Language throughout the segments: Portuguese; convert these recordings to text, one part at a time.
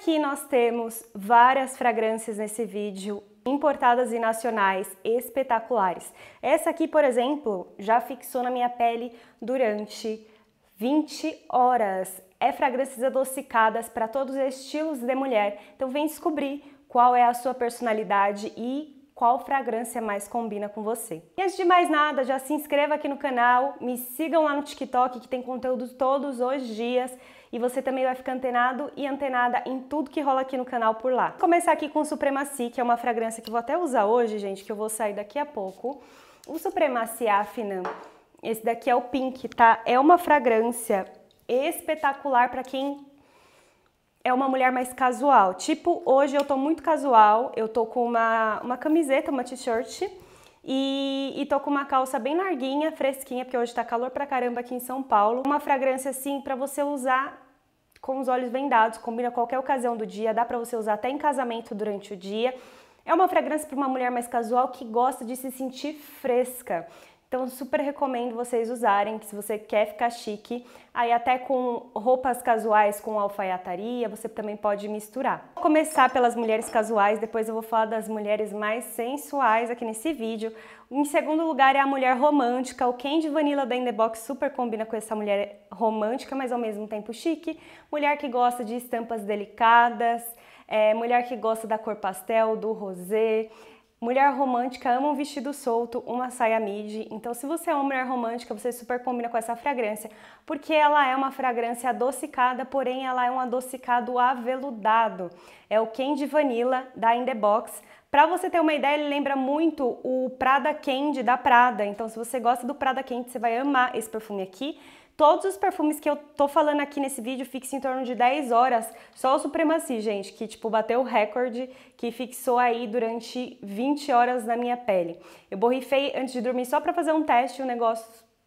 aqui nós temos várias fragrâncias nesse vídeo, importadas e nacionais espetaculares. Essa aqui, por exemplo, já fixou na minha pele durante 20 horas. É fragrâncias adocicadas para todos os estilos de mulher. Então vem descobrir qual é a sua personalidade e qual fragrância mais combina com você. E antes de mais nada, já se inscreva aqui no canal, me sigam lá no TikTok que tem conteúdo todos os dias e você também vai ficar antenado e antenada em tudo que rola aqui no canal por lá. Vou começar aqui com o Supremacy, que é uma fragrância que vou até usar hoje, gente, que eu vou sair daqui a pouco. O Supremacy Afina, esse daqui é o Pink, tá? É uma fragrância espetacular para quem é uma mulher mais casual. Tipo, hoje eu tô muito casual, eu tô com uma, uma camiseta, uma t-shirt e, e tô com uma calça bem larguinha, fresquinha, porque hoje tá calor pra caramba aqui em São Paulo. Uma fragrância assim para você usar com os olhos vendados, combina qualquer ocasião do dia, dá para você usar até em casamento durante o dia. É uma fragrância para uma mulher mais casual que gosta de se sentir fresca, então super recomendo vocês usarem, que se você quer ficar chique, aí até com roupas casuais com alfaiataria, você também pode misturar. Vou começar pelas mulheres casuais, depois eu vou falar das mulheres mais sensuais aqui nesse vídeo. Em segundo lugar é a mulher romântica, o Candy Vanilla da In The Box super combina com essa mulher romântica, mas ao mesmo tempo chique. Mulher que gosta de estampas delicadas, é, mulher que gosta da cor pastel, do rosé, Mulher romântica ama um vestido solto, uma saia midi. Então, se você é uma mulher romântica, você super combina com essa fragrância, porque ela é uma fragrância adocicada, porém ela é um adocicado aveludado. É o Candy Vanilla da In The Box. Para você ter uma ideia, ele lembra muito o Prada Candy da Prada. Então, se você gosta do Prada Candy, você vai amar esse perfume aqui. Todos os perfumes que eu tô falando aqui nesse vídeo fixam em torno de 10 horas, só o Supremacy, gente, que tipo bateu o recorde, que fixou aí durante 20 horas na minha pele. Eu borrifei antes de dormir só para fazer um teste, o negócio,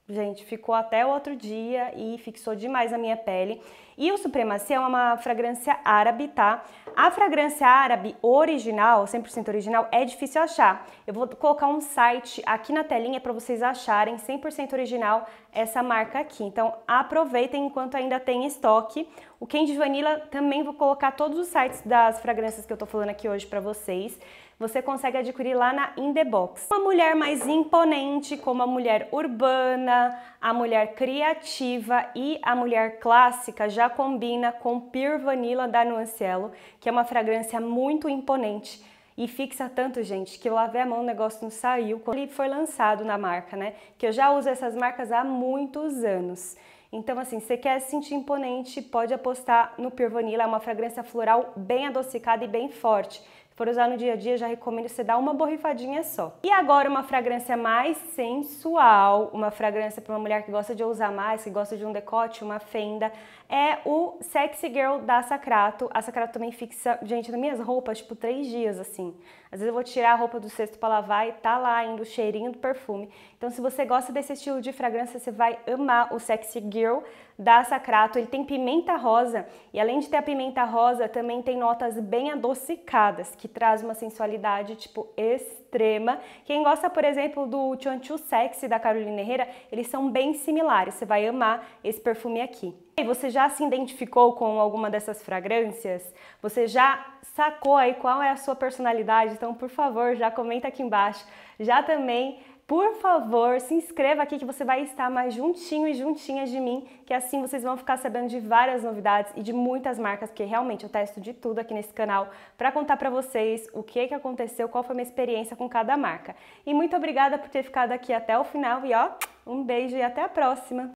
gente, ficou até o outro dia e fixou demais a minha pele. E o Supremacia é uma fragrância árabe, tá? A fragrância árabe original, 100% original, é difícil achar. Eu vou colocar um site aqui na telinha para vocês acharem 100% original essa marca aqui. Então aproveitem enquanto ainda tem estoque. O Candy Vanilla também vou colocar todos os sites das fragrâncias que eu tô falando aqui hoje para vocês você consegue adquirir lá na In The Box. Uma mulher mais imponente, como a mulher urbana, a mulher criativa e a mulher clássica já combina com Pure Vanilla da Nuancello, que é uma fragrância muito imponente e fixa tanto, gente, que eu lavei a mão, o negócio não saiu quando ele foi lançado na marca, né? Que eu já uso essas marcas há muitos anos. Então, assim, se você quer se sentir imponente, pode apostar no Pure Vanilla, é uma fragrância floral bem adocicada e bem forte for usar no dia a dia, já recomendo você dar uma borrifadinha só. E agora uma fragrância mais sensual, uma fragrância para uma mulher que gosta de usar mais, que gosta de um decote, uma fenda, é o Sexy Girl da Sacrato. A Sacrato também fixa, gente, nas minhas roupas, tipo, três dias, assim. Às vezes eu vou tirar a roupa do cesto para lavar e tá lá ainda o cheirinho do perfume. Então, se você gosta desse estilo de fragrância, você vai amar o Sexy Girl da Sacrato. Ele tem pimenta rosa e além de ter a pimenta rosa, também tem notas bem adocicadas, que traz uma sensualidade, tipo, extrema. Quem gosta, por exemplo, do Chonchu Sexy da Carolina Herrera, eles são bem similares, você vai amar esse perfume aqui. E você já se identificou com alguma dessas fragrâncias? Você já sacou aí qual é a sua personalidade? Então, por favor, já comenta aqui embaixo. Já também por favor, se inscreva aqui que você vai estar mais juntinho e juntinhas de mim, que assim vocês vão ficar sabendo de várias novidades e de muitas marcas, porque realmente eu testo de tudo aqui nesse canal para contar para vocês o que que aconteceu, qual foi a minha experiência com cada marca. E muito obrigada por ter ficado aqui até o final e ó, um beijo e até a próxima.